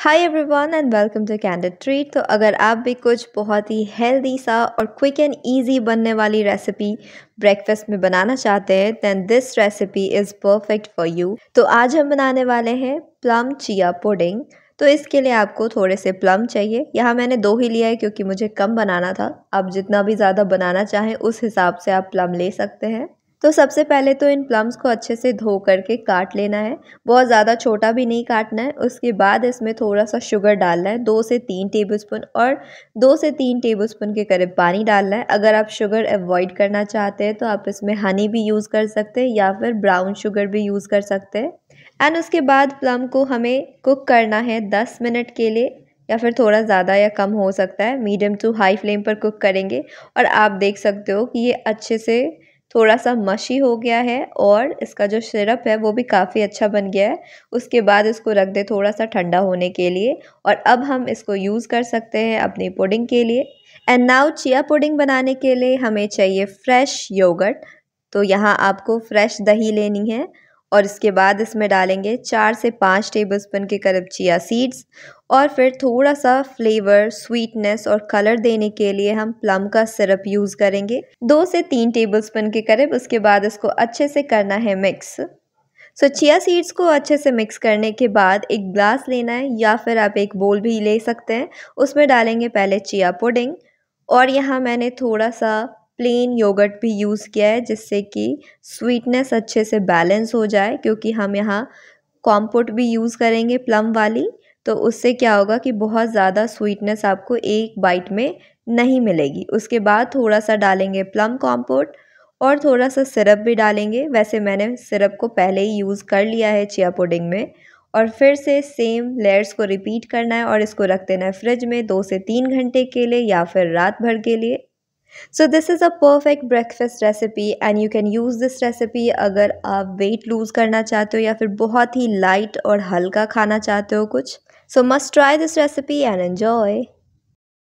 hi everyone and welcome to candied treat तो अगर आप भी कुछ बहुत ही हेल्दी सा और क्विक एंड इजी बनने वाली रेसिपी ब्रेकफास्ट में बनाना चाहते हैं then this recipe is perfect for you तो आज हम बनाने वाले हैं प्लम चिया पुडिंग तो इसके लिए आपको थोड़े से प्लम चाहिए यहाँ मैंने दो ही लिया है क्योंकि मुझे कम बनाना था आप जितना भी ज़्यादा बनाना चाहें उस हिसाब से आप प्लम ले सकते हैं तो सबसे पहले तो इन प्लम्स को अच्छे से धो करके काट लेना है बहुत ज़्यादा छोटा भी नहीं काटना है उसके बाद इसमें थोड़ा सा शुगर डालना है दो से तीन टेबलस्पून और दो से तीन टेबलस्पून के करीब पानी डालना है अगर आप शुगर अवॉइड करना चाहते हैं तो आप इसमें हनी भी यूज़ कर सकते हैं या फिर ब्राउन शुगर भी यूज़ कर सकते हैं एंड उसके बाद प्लम को हमें कुक करना है दस मिनट के लिए या फिर थोड़ा ज़्यादा या कम हो सकता है मीडियम टू हाई फ्लेम पर कुक करेंगे और आप देख सकते हो कि ये अच्छे से थोड़ा सा मशी हो गया है और इसका जो सिरप है वो भी काफ़ी अच्छा बन गया है उसके बाद इसको रख दे थोड़ा सा ठंडा होने के लिए और अब हम इसको यूज़ कर सकते हैं अपनी पुडिंग के लिए एंड नाउ चिया पुडिंग बनाने के लिए हमें चाहिए फ्रेश योगर्ट तो यहाँ आपको फ्रेश दही लेनी है और इसके बाद इसमें डालेंगे चार से पाँच स्पून के करीब चिया सीड्स और फिर थोड़ा सा फ्लेवर स्वीटनेस और कलर देने के लिए हम प्लम का सिरप यूज़ करेंगे दो से तीन टेबल स्पून के करीब उसके बाद इसको अच्छे से करना है मिक्स सो चिया सीड्स को अच्छे से मिक्स करने के बाद एक ग्लास लेना है या फिर आप एक बोल भी ले सकते हैं उसमें डालेंगे पहले चिया पुडिंग और यहाँ मैंने थोड़ा सा प्लेन योगर्ट भी यूज़ किया है जिससे कि स्वीटनेस अच्छे से बैलेंस हो जाए क्योंकि हम यहाँ कॉम्पोट भी यूज़ करेंगे प्लम वाली तो उससे क्या होगा कि बहुत ज़्यादा स्वीटनेस आपको एक बाइट में नहीं मिलेगी उसके बाद थोड़ा सा डालेंगे प्लम कॉम्पोट और थोड़ा सा सिरप भी डालेंगे वैसे मैंने सिरप को पहले ही यूज़ कर लिया है चिया पुडिंग में और फिर से सेम लेयर्स को रिपीट करना है और इसको रख देना है फ्रिज में दो से तीन घंटे के लिए या फिर रात भर के लिए so this is a perfect breakfast recipe and you can use this recipe अगर आप वेट लूज़ करना चाहते हो या फिर बहुत ही लाइट और हल्का खाना चाहते हो कुछ so must try this recipe and enjoy